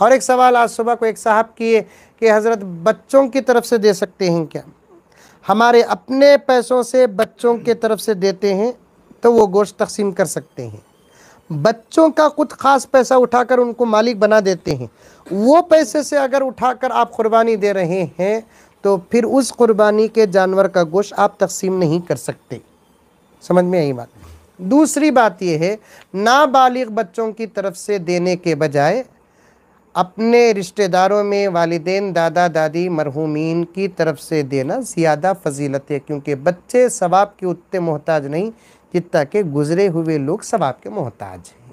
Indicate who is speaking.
Speaker 1: और एक सवाल आज सुबह को एक साहब किए कि हज़रत बच्चों की तरफ से दे सकते हैं क्या हमारे अपने पैसों से बच्चों के तरफ से देते हैं तो वो गोश्त तकसीम कर सकते हैं बच्चों का कुछ ख़ास पैसा उठाकर उनको मालिक बना देते हैं वो पैसे से अगर उठाकर आप कुर्बानी दे रहे हैं तो फिर उस कुर्बानी के जानवर का गोश्त आप तकसीम नहीं कर सकते समझ में आई बात दूसरी बात यह है नाबालिग बच्चों की तरफ से देने के बजाय अपने रिश्तेदारों में वालदेन दादा दादी मरहूमिन की तरफ से देना ज़्यादा फजीलत है क्योंकि बच्चे सवाब के उतने मोहताज नहीं जितना के गुज़रे हुए लोग सवाब के मोहताज हैं